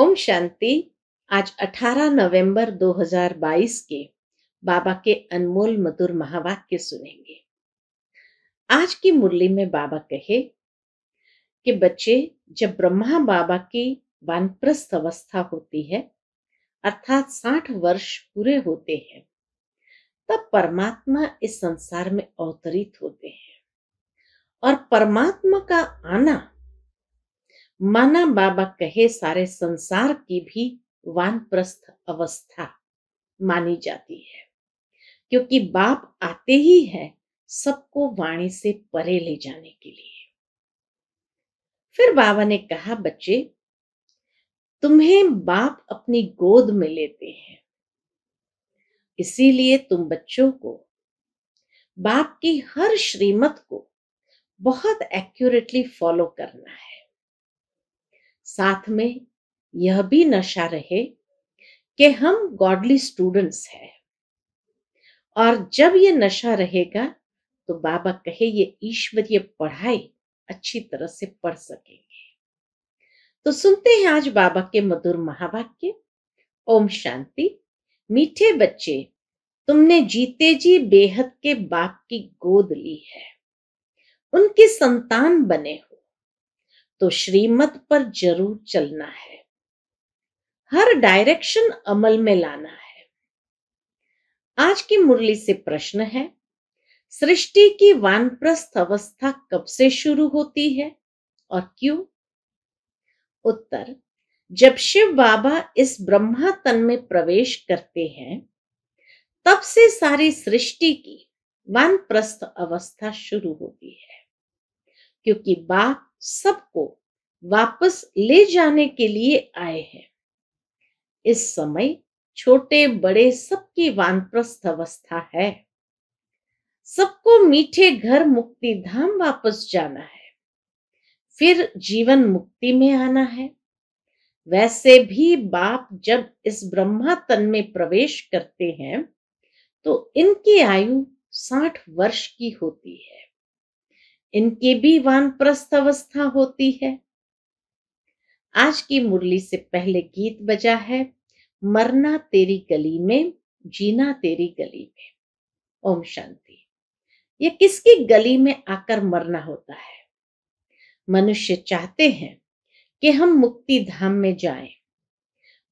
ओम शांति आज 18 नवंबर 2022 के बाबा के अनमोल मधुर महावाक्य सुनेंगे आज की मुरली में बाबा कहे कि बच्चे जब ब्रह्मा बाबा की वानप्रस्थ अवस्था होती है अर्थात साठ वर्ष पूरे होते हैं तब परमात्मा इस संसार में अवतरित होते हैं और परमात्मा का आना माना बाबा कहे सारे संसार की भी वानप्रस्थ अवस्था मानी जाती है क्योंकि बाप आते ही है सबको वाणी से परे ले जाने के लिए फिर बाबा ने कहा बच्चे तुम्हें बाप अपनी गोद में लेते हैं इसीलिए तुम बच्चों को बाप की हर श्रीमत को बहुत एक्यूरेटली फॉलो करना है साथ में यह भी नशा रहे कि हम गॉडली स्टूडेंट्स हैं और जब ये नशा रहेगा तो बाबा कहे ये ईश्वरीय पढ़ाई अच्छी तरह से पढ़ सकेंगे तो सुनते हैं आज बाबा के मधुर महावाक्य ओम शांति मीठे बच्चे तुमने जीते जी बेहद के बाप की गोद ली है उनकी संतान बने हो तो श्रीमत पर जरूर चलना है हर डायरेक्शन अमल में लाना है आज की मुरली से प्रश्न है सृष्टि की वानप्रस्थ अवस्था कब से शुरू होती है और क्यों उत्तर जब शिव बाबा इस ब्रह्मा तन में प्रवेश करते हैं तब से सारी सृष्टि की वानप्रस्थ अवस्था शुरू होती है क्योंकि बाप सबको वापस ले जाने के लिए आए हैं इस समय छोटे बड़े सबकी वानप्रस्थ अवस्था है सबको मीठे घर मुक्ति धाम वापस जाना है फिर जीवन मुक्ति में आना है वैसे भी बाप जब इस ब्रह्मा तन में प्रवेश करते हैं तो इनकी आयु साठ वर्ष की होती है इनकी भी वानप्रस्थ अवस्था होती है आज की मुरली से पहले गीत बजा है मरना तेरी गली में जीना तेरी गली में ओम शांति ये किसकी गली में आकर मरना होता है मनुष्य चाहते हैं कि हम मुक्ति धाम में जाएं,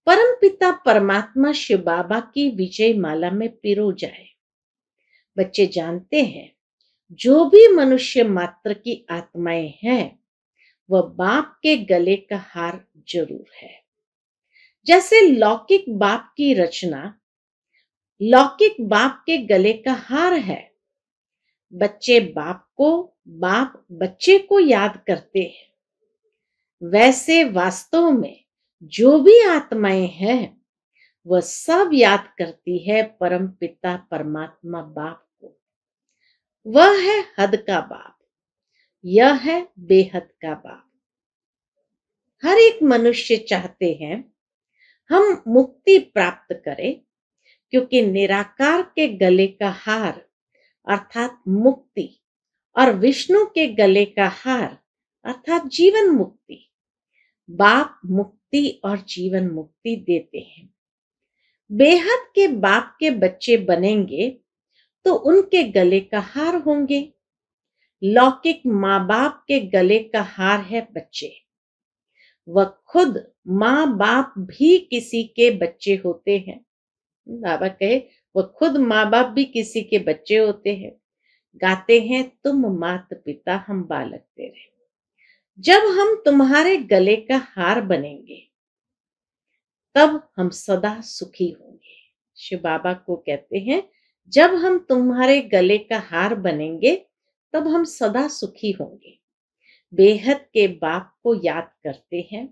परम पिता परमात्मा शिव बाबा की विजय माला में पिरो जाए बच्चे जानते हैं जो भी मनुष्य मात्र की आत्माएं हैं वह बाप के गले का हार जरूर है जैसे लौकिक बाप की रचना लौकिक बाप के गले का हार है बच्चे बाप को बाप बच्चे को याद करते हैं वैसे वास्तव में जो भी आत्माएं हैं वह सब याद करती है परम पिता परमात्मा बाप वह है हद का बाप यह है बेहद का बाप हर एक मनुष्य चाहते हैं हम मुक्ति प्राप्त करें क्योंकि निराकार के गले का हार अर्थात मुक्ति और विष्णु के गले का हार अर्थात जीवन मुक्ति बाप मुक्ति और जीवन मुक्ति देते हैं बेहद के बाप के बच्चे बनेंगे तो उनके गले का हार होंगे लौकिक माँ बाप के गले का हार है बच्चे वह खुद माँ बाप भी किसी के बच्चे होते हैं बाबा कहे वह खुद माँ बाप भी किसी के बच्चे होते हैं गाते हैं तुम मात पिता हम बालक तेरे जब हम तुम्हारे गले का हार बनेंगे तब हम सदा सुखी होंगे शिव बाबा को कहते हैं जब हम तुम्हारे गले का हार बनेंगे तब हम सदा सुखी होंगे बेहद के बाप को याद करते हैं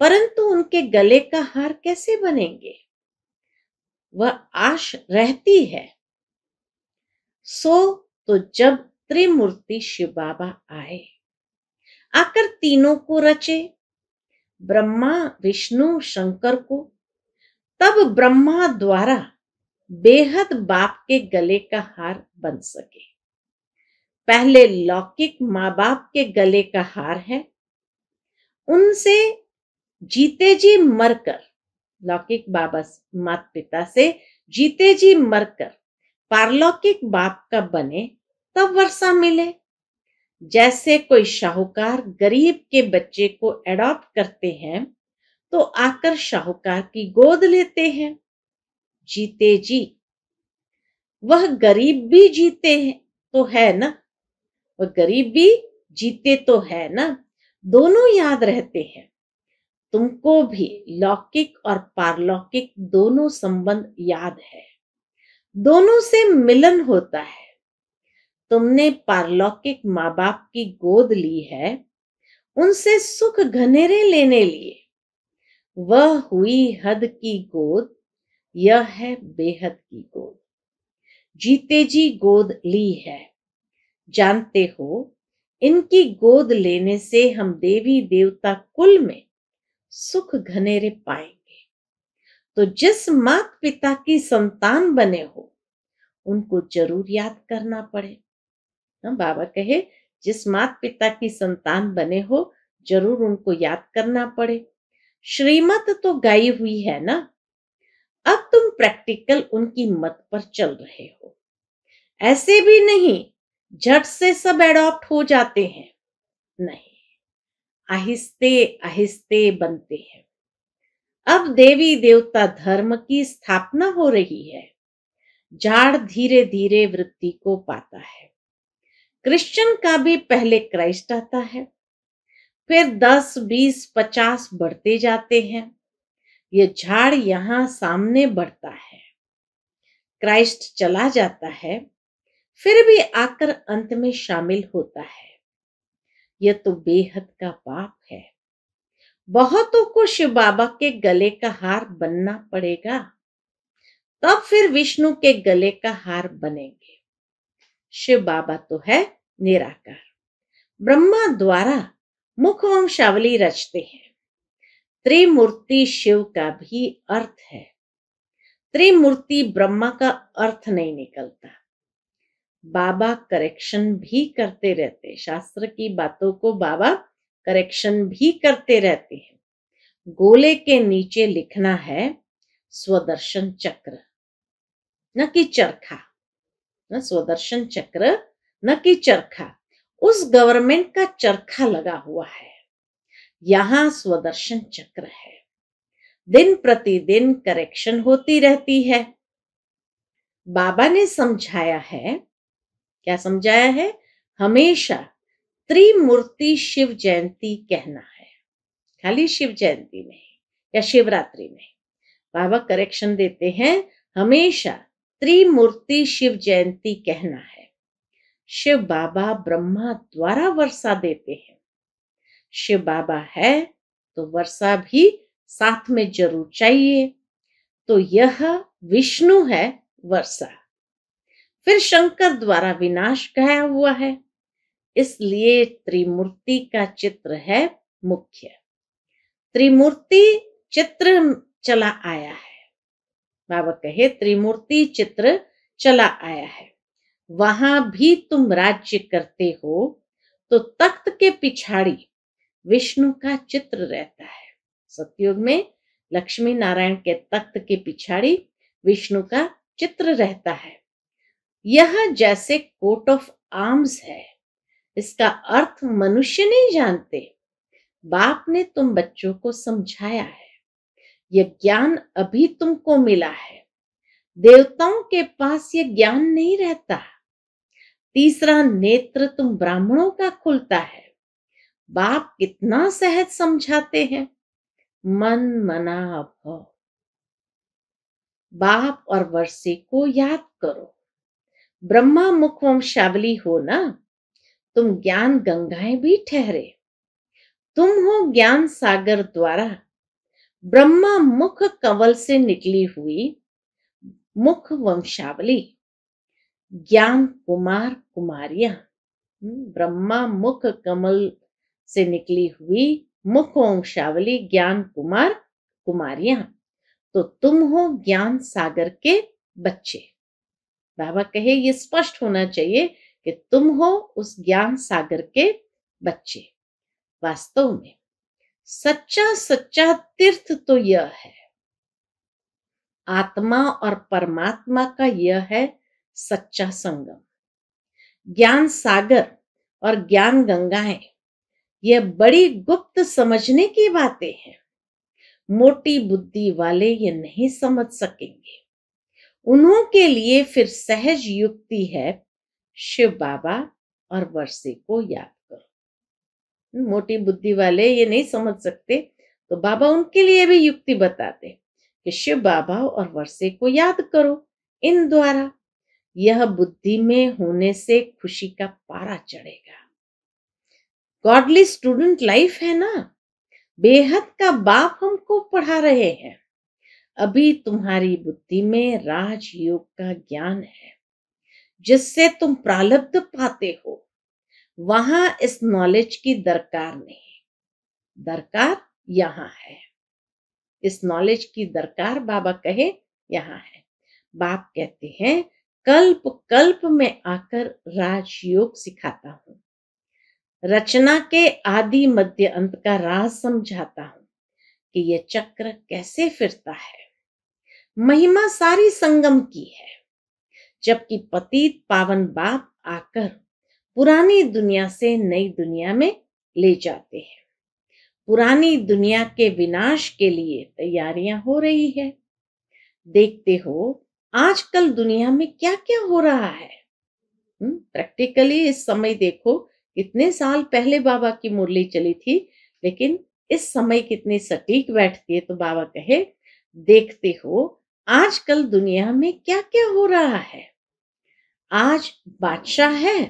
परंतु उनके गले का हार कैसे बनेंगे वह आश रहती है सो तो जब त्रिमूर्ति शिव बाबा आए आकर तीनों को रचे ब्रह्मा विष्णु शंकर को तब ब्रह्मा द्वारा बेहद बाप के गले का हार बन सके पहले लौकिक माँ बाप के गले का हार है उनसे जीते जी मरकर लौकिक बाबा माता पिता से जीते जी मरकर पारलौकिक बाप का बने तब वर्षा मिले जैसे कोई शाहूकार गरीब के बच्चे को एडॉप्ट करते हैं तो आकर शाहूकार की गोद लेते हैं जीते जी वह गरीब भी जीते तो है ना वह गरीब भी जीते तो है ना दोनों याद रहते हैं तुमको भी लौकिक और पारलौकिक दोनों संबंध याद है दोनों से मिलन होता है तुमने पारलौकिक माँ बाप की गोद ली है उनसे सुख घनेरे लेने लिए वह हुई हद की गोद यह है बेहद की गोद जीते जी गोद ली है जानते हो इनकी गोद लेने से हम देवी देवता कुल में सुख घनेरे पाएंगे तो जिस मात पिता की संतान बने हो उनको जरूर याद करना पड़े हम हाँ, बाबा कहे जिस मात पिता की संतान बने हो जरूर उनको याद करना पड़े श्रीमत तो गाई हुई है ना अब तुम प्रैक्टिकल उनकी मत पर चल रहे हो ऐसे भी नहीं झट से सब एडॉप्ट हो जाते हैं नहीं आहिस्ते आहिस्ते बनते हैं अब देवी देवता धर्म की स्थापना हो रही है जाड़ धीरे धीरे वृद्धि को पाता है क्रिश्चियन का भी पहले क्राइस्ट आता है फिर दस बीस पचास बढ़ते जाते हैं ये झाड़ यहाँ सामने बढ़ता है क्राइस्ट चला जाता है फिर भी आकर अंत में शामिल होता है यह तो बेहद का पाप है बहुतों को शिव बाबा के गले का हार बनना पड़ेगा तब फिर विष्णु के गले का हार बनेंगे शिव बाबा तो है निराकार ब्रह्मा द्वारा मुख वंशावली रचते हैं त्रिमूर्ति शिव का भी अर्थ है त्रिमूर्ति ब्रह्मा का अर्थ नहीं निकलता बाबा करेक्शन भी करते रहते शास्त्र की बातों को बाबा करेक्शन भी करते रहते हैं गोले के नीचे लिखना है स्वदर्शन चक्र न कि चरखा न स्वदर्शन चक्र न कि चरखा उस गवर्नमेंट का चरखा लगा हुआ है यहाँ स्वदर्शन चक्र है दिन प्रतिदिन करेक्शन होती रहती है बाबा ने समझाया है क्या समझाया है हमेशा त्रिमूर्ति शिव जयंती कहना है खाली शिव जयंती नहीं या शिवरात्रि नहीं बाबा करेक्शन देते हैं हमेशा त्रिमूर्ति शिव जयंती कहना है शिव बाबा ब्रह्मा द्वारा वर्षा देते हैं शिव बाबा है तो वर्षा भी साथ में जरूर चाहिए तो यह विष्णु है वर्षा फिर शंकर द्वारा विनाश कहा हुआ है इसलिए त्रिमूर्ति का चित्र है मुख्य त्रिमूर्ति चित्र चला आया है बाबा कहे त्रिमूर्ति चित्र चला आया है वहां भी तुम राज्य करते हो तो तख्त के पिछाड़ी विष्णु का चित्र रहता है सत्युग में लक्ष्मी नारायण के तख्त के पिछाड़ी विष्णु का चित्र रहता है यह जैसे कोट ऑफ आर्म्स है इसका अर्थ मनुष्य नहीं जानते बाप ने तुम बच्चों को समझाया है यह ज्ञान अभी तुमको मिला है देवताओं के पास यह ज्ञान नहीं रहता तीसरा नेत्र तुम ब्राह्मणों का खुलता है बाप कितना सहज समझाते हैं मन मना भव बाप और वर्षे को याद करो ब्रह्मा मुख वंशावली हो ना तुम ज्ञान गंगाएं भी ठहरे तुम हो ज्ञान सागर द्वारा ब्रह्मा मुख कवल से निकली हुई मुख वंशावली ज्ञान कुमार कुमारिया हम्म, ब्रह्मा मुख कमल से निकली हुई मुखोंशावली ज्ञान कुमार कुमारियां तो तुम हो ज्ञान सागर के बच्चे बाबा कहे ये स्पष्ट होना चाहिए कि तुम हो उस ज्ञान सागर के बच्चे वास्तव में सच्चा सच्चा तीर्थ तो यह है आत्मा और परमात्मा का यह है सच्चा संगम ज्ञान सागर और ज्ञान गंगाएं यह बड़ी गुप्त समझने की बातें हैं मोटी बुद्धि वाले ये नहीं समझ सकेंगे उन्हों के लिए फिर सहज युक्ति है शिव बाबा और वर्षे को याद करो मोटी बुद्धि वाले ये नहीं समझ सकते तो बाबा उनके लिए भी युक्ति बताते कि शिव बाबा और वर्षे को याद करो इन द्वारा यह बुद्धि में होने से खुशी का पारा चढ़ेगा गॉडली स्टूडेंट लाइफ है ना बेहद का बाप हमको पढ़ा रहे हैं अभी तुम्हारी बुद्धि में राजयोग का ज्ञान है जिससे तुम प्रलब्ध पाते हो वहां इस नॉलेज की दरकार नहीं दरकार यहाँ है इस नॉलेज की दरकार बाबा कहे यहाँ है बाप कहते हैं कल्प कल्प में आकर राजयोग सिखाता हूं रचना के आदि मध्य अंत का राज समझाता हूं कि यह चक्र कैसे फिरता है महिमा सारी संगम की है जबकि पतित पावन बाप आकर पुरानी दुनिया से नई दुनिया में ले जाते हैं पुरानी दुनिया के विनाश के लिए तैयारियां हो रही है देखते हो आजकल दुनिया में क्या क्या हो रहा है प्रैक्टिकली हम्म, इस समय देखो इतने साल पहले बाबा की मुरली चली थी लेकिन इस समय कितनी सटीक बैठती है तो बाबा कहे देखते हो आजकल दुनिया में क्या क्या हो रहा है आज बादशाह है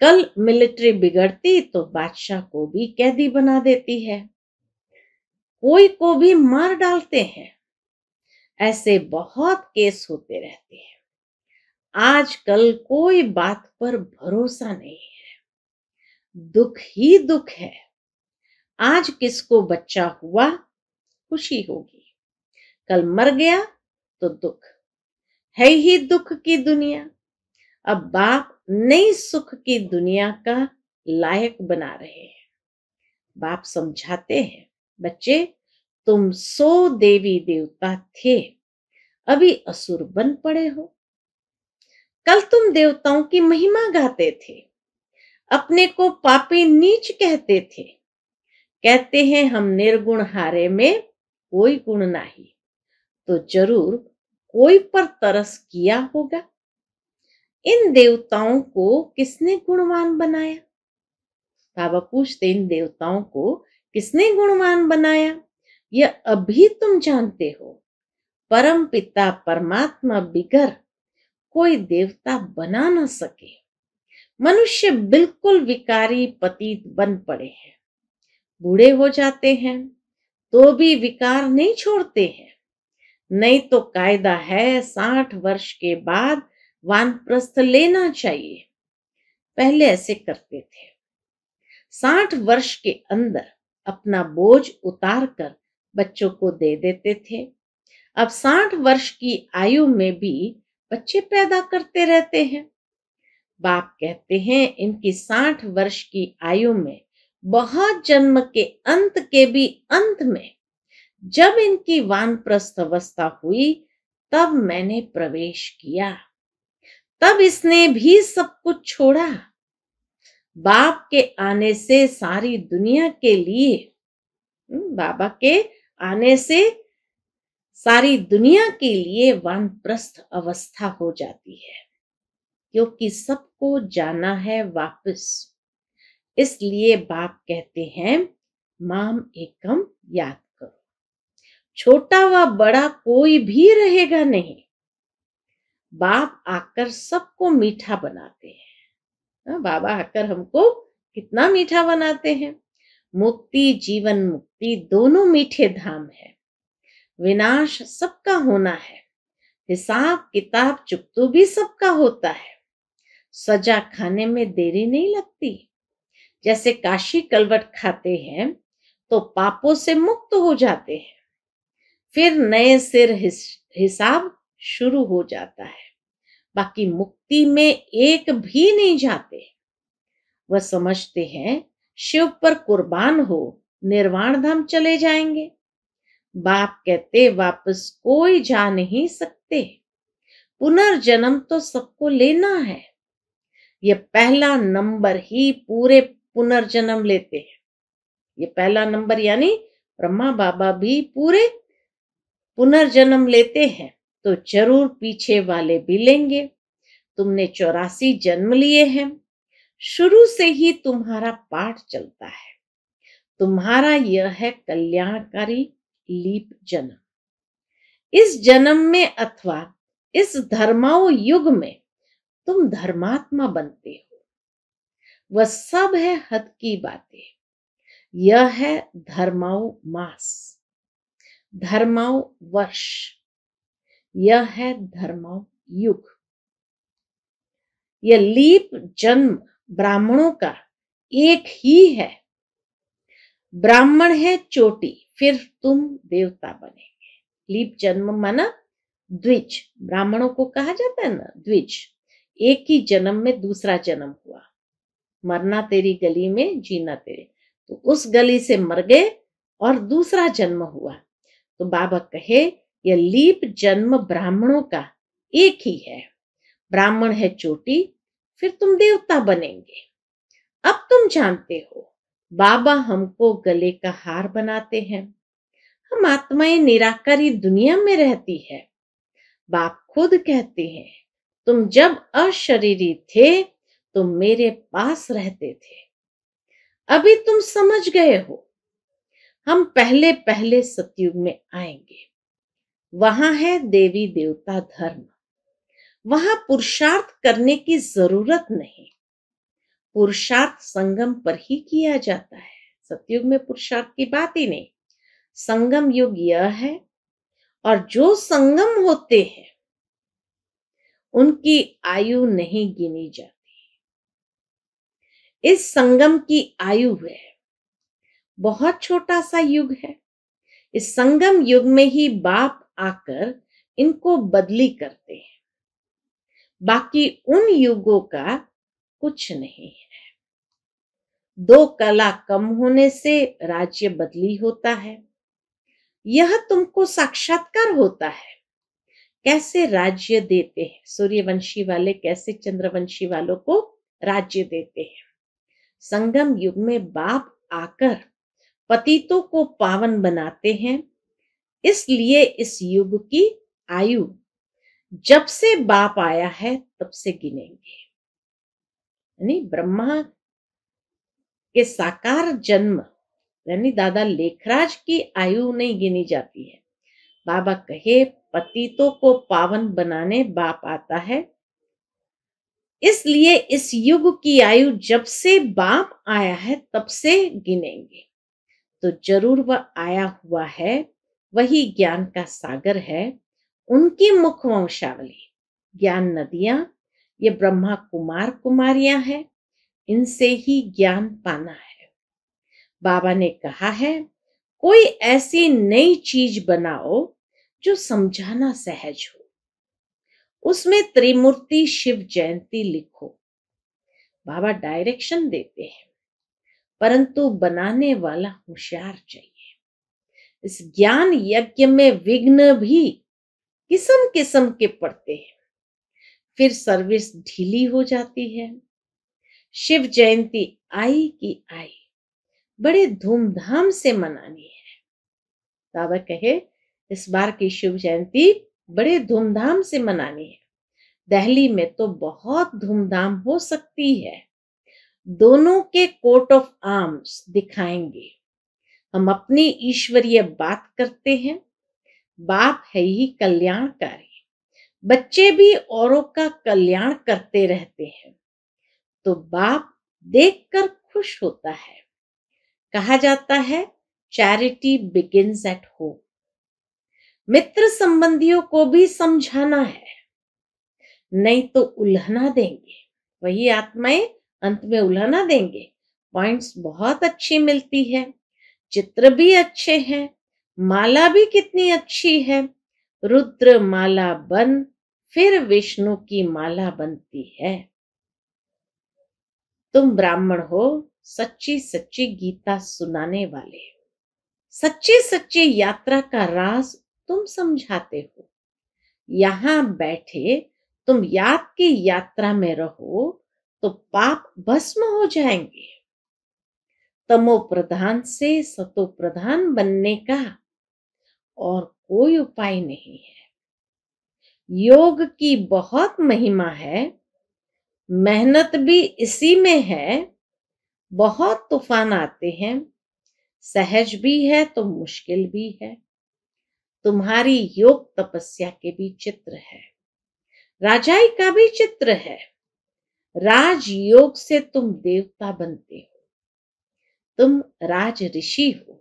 कल मिलिट्री बिगड़ती तो बादशाह को भी कैदी बना देती है कोई को भी मार डालते हैं ऐसे बहुत केस होते रहते हैं आजकल कोई बात पर भरोसा नहीं दुख ही दुख है आज किसको बच्चा हुआ खुशी होगी कल मर गया तो दुख है ही दुख की दुनिया अब बाप नई सुख की दुनिया का लायक बना रहे हैं बाप समझाते हैं बच्चे तुम सो देवी देवता थे अभी असुर बन पड़े हो कल तुम देवताओं की महिमा गाते थे अपने को पापी नीच कहते थे कहते हैं हम निर्गुण हारे में कोई गुण नहीं तो जरूर कोई पर तरस किया होगा इन देवताओं को किसने गुणवान बनाया बाबा पूछते इन देवताओं को किसने गुणवान बनाया यह अभी तुम जानते हो परम पिता परमात्मा बिगर कोई देवता बना ना सके मनुष्य बिल्कुल विकारी पतित बन पड़े हैं बूढ़े हो जाते हैं तो भी विकार नहीं छोड़ते हैं नहीं तो कायदा है साठ वर्ष के बाद वानप्रस्थ लेना चाहिए पहले ऐसे करते थे साठ वर्ष के अंदर अपना बोझ उतार कर बच्चों को दे देते थे अब साठ वर्ष की आयु में भी बच्चे पैदा करते रहते हैं बाप कहते हैं इनकी साठ वर्ष की आयु में बहुत जन्म के अंत के भी अंत में जब इनकी वानप्रस्थ अवस्था हुई तब मैंने प्रवेश किया तब इसने भी सब कुछ छोड़ा बाप के आने से सारी दुनिया के लिए हम्म, बाबा के आने से सारी दुनिया के लिए वानप्रस्थ अवस्था हो जाती है क्योंकि सबको जाना है वापस इसलिए बाप कहते हैं माम एकम याद करो छोटा व बड़ा कोई भी रहेगा नहीं बाप आकर सबको मीठा बनाते हैं हाँ, बाबा आकर हमको कितना मीठा बनाते हैं मुक्ति जीवन मुक्ति दोनों मीठे धाम है विनाश सबका होना है हिसाब किताब तो भी सबका होता है सजा खाने में देरी नहीं लगती जैसे काशी कलवट खाते हैं तो पापों से मुक्त हो जाते हैं फिर नए सिर हिसाब शुरू हो जाता है बाकी मुक्ति में एक भी नहीं जाते वह समझते हैं शिव पर कुर्बान हो निर्वाण धाम चले जाएंगे बाप कहते वापस कोई जा नहीं सकते पुनर्जन्म तो सबको लेना है ये पहला नंबर ही पूरे पुनर्जन्म लेते हैं ये पहला नंबर यानी ब्रह्मा बाबा भी पूरे पुनर्जन्म लेते हैं तो जरूर पीछे वाले भी लेंगे तुमने चौरासी जन्म लिए हैं शुरू से ही तुम्हारा पाठ चलता है तुम्हारा यह है कल्याणकारी लीप जन्म इस जन्म में अथवा इस धर्माओ युग में तुम धर्मात्मा बनते हो वह सब है हद की बातें यह है धर्माओ मास धर्माओ वर्ष यह है धर्माओ युग यह लीप जन्म ब्राह्मणों का एक ही है ब्राह्मण है चोटी फिर तुम देवता बनेंगे लीप जन्म माना द्विज ब्राह्मणों को कहा जाता है ना द्विज एक ही जन्म में दूसरा जन्म हुआ मरना तेरी गली में जीना तेरे तो उस गली से मर गए और दूसरा जन्म हुआ तो बाबा कहे यह लीप जन्म ब्राह्मणों का एक ही है ब्राह्मण है चोटी फिर तुम देवता बनेंगे अब तुम जानते हो बाबा हमको गले का हार बनाते हैं हम आत्माएं निराकारी दुनिया में रहती है बाप खुद कहते हैं तुम जब अशरीरी थे तुम मेरे पास रहते थे अभी तुम समझ गए हो हम पहले पहले सतयुग में आएंगे वहां है देवी देवता धर्म वहां पुरुषार्थ करने की जरूरत नहीं पुरुषार्थ संगम पर ही किया जाता है सतयुग में पुरुषार्थ की बात ही नहीं संगम युग यह है और जो संगम होते हैं उनकी आयु नहीं गिनी जाती इस संगम की आयु है बहुत छोटा सा युग है इस संगम युग में ही बाप आकर इनको बदली करते हैं बाकी उन युगों का कुछ नहीं है दो कला कम होने से राज्य बदली होता है यह तुमको साक्षात्कार होता है कैसे राज्य देते हैं सूर्यवंशी वाले कैसे चंद्रवंशी वालों को राज्य देते हैं संगम युग में बाप आकर पतितों को पावन बनाते हैं इसलिए इस युग की आयु जब से बाप आया है तब से गिनेंगे यानी ब्रह्मा के साकार जन्म यानी दादा लेखराज की आयु नहीं गिनी जाती है बाबा कहे पतितों को पावन बनाने बाप आता है इसलिए इस युग की आयु जब से बाप आया है तब से गिनेंगे तो जरूर वह आया हुआ है वही ज्ञान का सागर है उनकी मुख वंशावली ज्ञान नदियां ये ब्रह्मा कुमार कुमारियां हैं इनसे ही ज्ञान पाना है बाबा ने कहा है कोई ऐसी नई चीज बनाओ जो समझाना सहज हो उसमें त्रिमूर्ति शिव जयंती लिखो बाबा डायरेक्शन देते हैं परंतु बनाने वाला होशियार चाहिए इस ज्ञान यज्ञ में विघ्न भी किस्म किस्म के पड़ते हैं फिर सर्विस ढीली हो जाती है शिव जयंती आई की आई बड़े धूमधाम से मनानी है बाबा कहे इस बार की शिव जयंती बड़े धूमधाम से मनानी है दहली में तो बहुत धूमधाम हो सकती है दोनों के कोट ऑफ आर्म्स दिखाएंगे हम अपनी ईश्वरीय बात करते हैं बाप है ही कल्याणकारी बच्चे भी औरों का कल्याण करते रहते हैं तो बाप देखकर खुश होता है कहा जाता है चैरिटी बिगिंस एट होम मित्र संबंधियों को भी समझाना है नहीं तो उल्हना देंगे वही आत्माएं अंत में उल्हना देंगे पॉइंट्स बहुत अच्छी मिलती है चित्र भी अच्छे हैं माला भी कितनी अच्छी है रुद्र माला बन फिर विष्णु की माला बनती है तुम ब्राह्मण हो सच्ची सच्ची गीता सुनाने वाले सच्ची सच्ची यात्रा का राज तुम समझाते हो यहां बैठे तुम याद की यात्रा में रहो तो पाप भस्म हो जाएंगे तमो प्रधान से सतो प्रधान बनने का और कोई उपाय नहीं है योग की बहुत महिमा है मेहनत भी इसी में है बहुत तूफान आते हैं सहज भी है तो मुश्किल भी है तुम्हारी योग तपस्या के भी चित्र है राजाई का भी चित्र है राज योग से तुम देवता बनते हो तुम राज ऋषि हो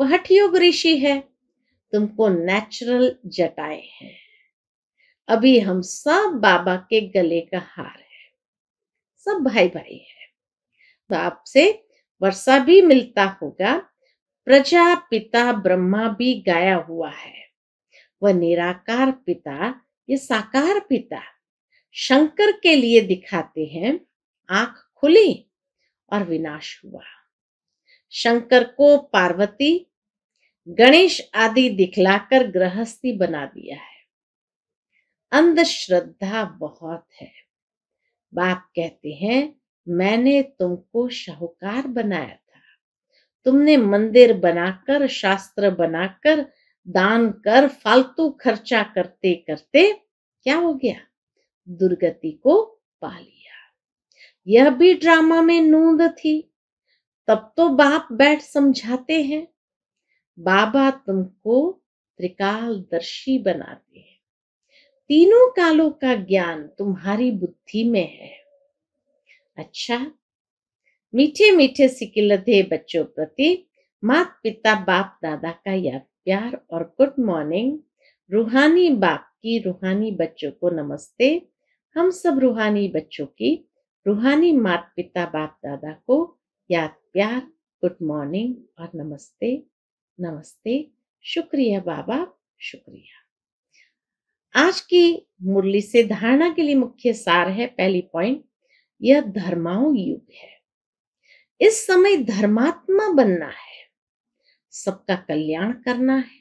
वह हठ योग ऋषि है तुमको नेचुरल जटाए हैं अभी हम सब बाबा के गले का हार है सब भाई भाई है तो आपसे वर्षा भी मिलता होगा प्रजा पिता ब्रह्मा भी गाया हुआ है वह निराकार पिता ये साकार पिता शंकर के लिए दिखाते हैं आंख खुली और विनाश हुआ शंकर को पार्वती गणेश आदि दिखलाकर गृहस्थी बना दिया है अंधश्रद्धा बहुत है बाप कहते हैं मैंने तुमको शाहूकार बनाया तुमने मंदिर बनाकर शास्त्र बनाकर दान कर फालतू खर्चा करते करते क्या हो गया दुर्गति को पा लिया यह भी ड्रामा में नूंद थी तब तो बाप बैठ समझाते हैं बाबा तुमको त्रिकाल दर्शी बनाते हैं तीनों कालों का ज्ञान तुम्हारी बुद्धि में है अच्छा मीठे मीठे सिकिलते बच्चों प्रति मात पिता बाप दादा का यह प्यार और गुड मॉर्निंग रूहानी बाप की रूहानी बच्चों को नमस्ते हम सब रूहानी बच्चों की रूहानी मात पिता बाप दादा को याद प्यार गुड मॉर्निंग और नमस्ते नमस्ते शुक्रिया बाबा शुक्रिया आज की मुरली से धारणा के लिए मुख्य सार है पहली पॉइंट यह धर्माओं युग है इस समय धर्मात्मा बनना है सबका कल्याण करना है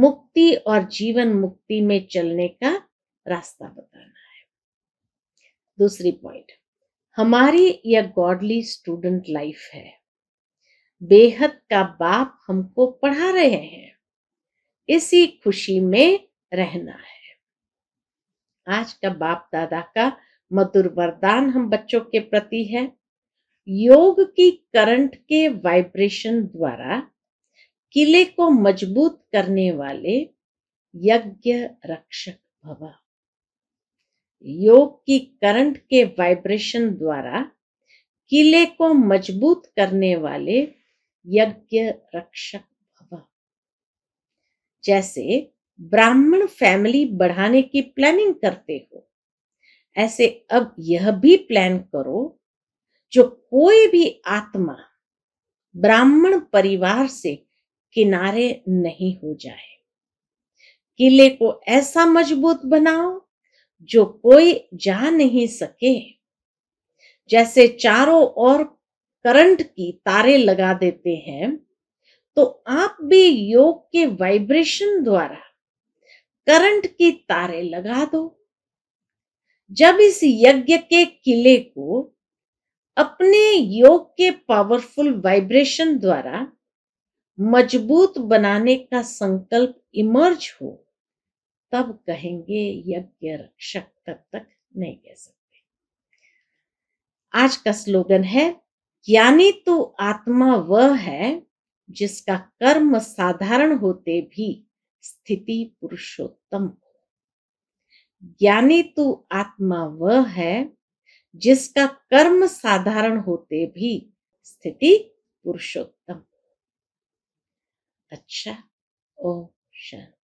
मुक्ति और जीवन मुक्ति में चलने का रास्ता बताना है दूसरी पॉइंट हमारी यह गॉडली स्टूडेंट लाइफ है बेहद का बाप हमको पढ़ा रहे हैं इसी खुशी में रहना है आज का बाप दादा का मधुर वरदान हम बच्चों के प्रति है योग की करंट के वाइब्रेशन द्वारा किले को मजबूत करने वाले यज्ञ रक्षक भवा योग की करंट के वाइब्रेशन द्वारा किले को मजबूत करने वाले यज्ञ रक्षक भवा जैसे ब्राह्मण फैमिली बढ़ाने की प्लानिंग करते हो ऐसे अब यह भी प्लान करो जो कोई भी आत्मा ब्राह्मण परिवार से किनारे नहीं हो जाए किले को ऐसा मजबूत बनाओ जो कोई जा नहीं सके जैसे चारों ओर करंट की तारे लगा देते हैं तो आप भी योग के वाइब्रेशन द्वारा करंट की तारे लगा दो जब इस यज्ञ के किले को अपने योग के पावरफुल वाइब्रेशन द्वारा मजबूत बनाने का संकल्प इमर्ज हो तब कहेंगे यज्ञ रक्षक तब तक नहीं कह सकते आज का स्लोगन है ज्ञानी तो आत्मा वह है जिसका कर्म साधारण होते भी स्थिति पुरुषोत्तम हो ज्ञानी तो आत्मा वह है जिसका कर्म साधारण होते भी स्थिति पुरुषोत्तम अच्छा ओ शांति